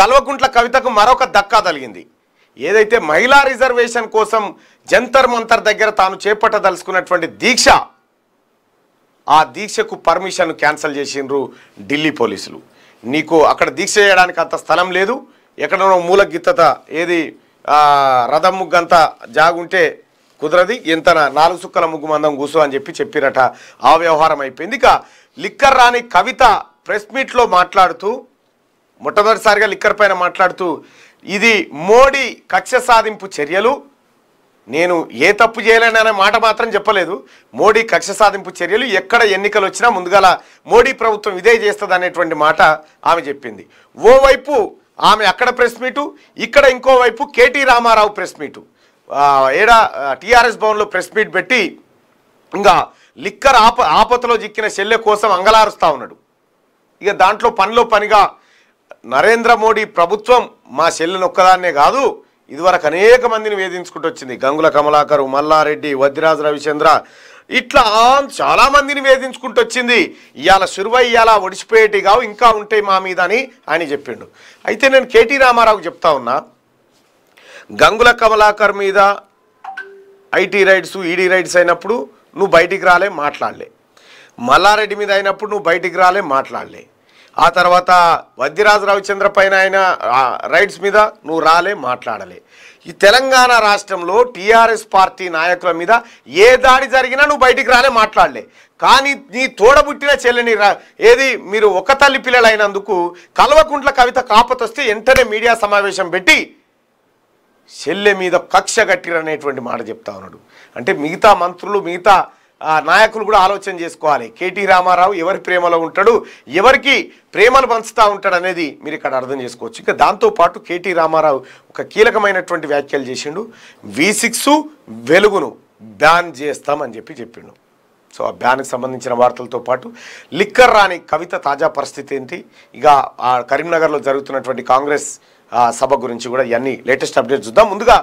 కల్వకుంట్ల కవితకు మరొక దక్కా తగిలింది ఏదైతే మహిళా రిజర్వేషన్ కోసం జంతర్ మంతర్ దగ్గర తాను చేపట్టదలుచుకున్నటువంటి దీక్ష ఆ దీక్షకు పర్మిషన్ క్యాన్సిల్ చేసిండ్రు ఢిల్లీ పోలీసులు నీకు అక్కడ దీక్ష చేయడానికి అంత స్థలం లేదు ఎక్కడనో మూలగిత్తత ఏది రథం ముగ్గంత జాగుంటే కుదరది ఎంత నాలుగు సుక్కల ముగ్గు మందం కూసు అని చెప్పి చెప్పిరట ఆ వ్యవహారం అయిపోయింది ఇక లిక్కర్ రాణి కవిత ప్రెస్ మీట్లో మాట్లాడుతూ మొట్టమొదటిసారిగా లిక్కర్ పైన మాట్లాడుతూ ఇది మోడీ కక్ష సాధింపు చర్యలు నేను ఏ తప్పు చేయలేననే మాట మాత్రం చెప్పలేదు మోడీ కక్ష సాధింపు చర్యలు ఎక్కడ ఎన్నికలు వచ్చినా ముందుగాల మోడీ ప్రభుత్వం ఇదే చేస్తుంది అనేటువంటి మాట ఆమె చెప్పింది ఓవైపు ఆమె అక్కడ ప్రెస్ మీటు ఇక్కడ ఇంకోవైపు కేటీ రామారావు ప్రెస్ మీటు ఏడా టీఆర్ఎస్ భవన్లో ప్రెస్ మీట్ పెట్టి ఇంకా లిక్కర్ ఆప ఆపతలో చిక్కిన చెల్లె కోసం అంగలారుస్తూ ఉన్నాడు ఇక దాంట్లో పనిలో పనిగా నరేంద్ర మోడీ ప్రభుత్వం మా చెల్లెను ఒక్కదాన్నే కాదు ఇదివరకు అనేక మందిని వేధించుకుంటూ వచ్చింది గంగుల కమలాకరు మల్లారెడ్డి వద్దిరాజు రవిచంద్ర ఇట్లా చాలా మందిని వేధించుకుంటూ వచ్చింది ఇవాళ సురువై ఇవాళ ఒడిచిపోయేటి కావు ఇంకా ఉంటే మా మీద అని ఆయన చెప్పిండు అయితే నేను కేటీ రామారావు చెప్తా ఉన్నా గంగుల కమలాకర్ మీద ఐటీ రైడ్స్ ఈడీ రైడ్స్ అయినప్పుడు నువ్వు బయటికి రాలే మాట్లాడలే మల్లారెడ్డి మీద అయినప్పుడు నువ్వు బయటికి రాలే మాట్లాడలే ఆ తర్వాత వద్యరాజు రవిచంద్ర పైన ఆయన రైట్స్ మీద నువ్వు రాలే మాట్లాడలే ఈ తెలంగాణ రాష్ట్రంలో టీఆర్ఎస్ పార్టీ నాయకుల మీద ఏ దాడి జరిగినా నువ్వు బయటికి రాలే మాట్లాడలే కానీ నీ తోడబుట్టిన చెల్లెని ఏది మీరు ఒక తల్లి పిల్లలైనందుకు కల్వకుంట్ల కవిత కాపతొస్తే వెంటనే మీడియా సమావేశం పెట్టి చెల్లె మీద కక్ష కట్టిరనేటువంటి మాట చెప్తా ఉన్నాడు అంటే మిగతా మంత్రులు మిగతా నాయకులు కూడా ఆలోచన చేసుకోవాలి కేటీ రామారావు ఎవరి ప్రేమలో ఉంటాడు ఎవరికి ప్రేమను పంచుతూ ఉంటాడు అనేది మీరు ఇక్కడ అర్థం చేసుకోవచ్చు ఇంకా దాంతోపాటు కేటీ రామారావు ఒక కీలకమైనటువంటి వ్యాఖ్యలు చేసిండు వి సిక్స్ వెలుగును బ్యాన్ చేస్తామని చెప్పి చెప్పిండు సో ఆ బ్యాన్కి సంబంధించిన వార్తలతో పాటు లిక్కర్ రాని కవిత తాజా పరిస్థితి ఏంటి ఇక కరీంనగర్లో జరుగుతున్నటువంటి కాంగ్రెస్ సభ గురించి కూడా ఇవన్నీ లేటెస్ట్ అప్డేట్ చూద్దాం ముందుగా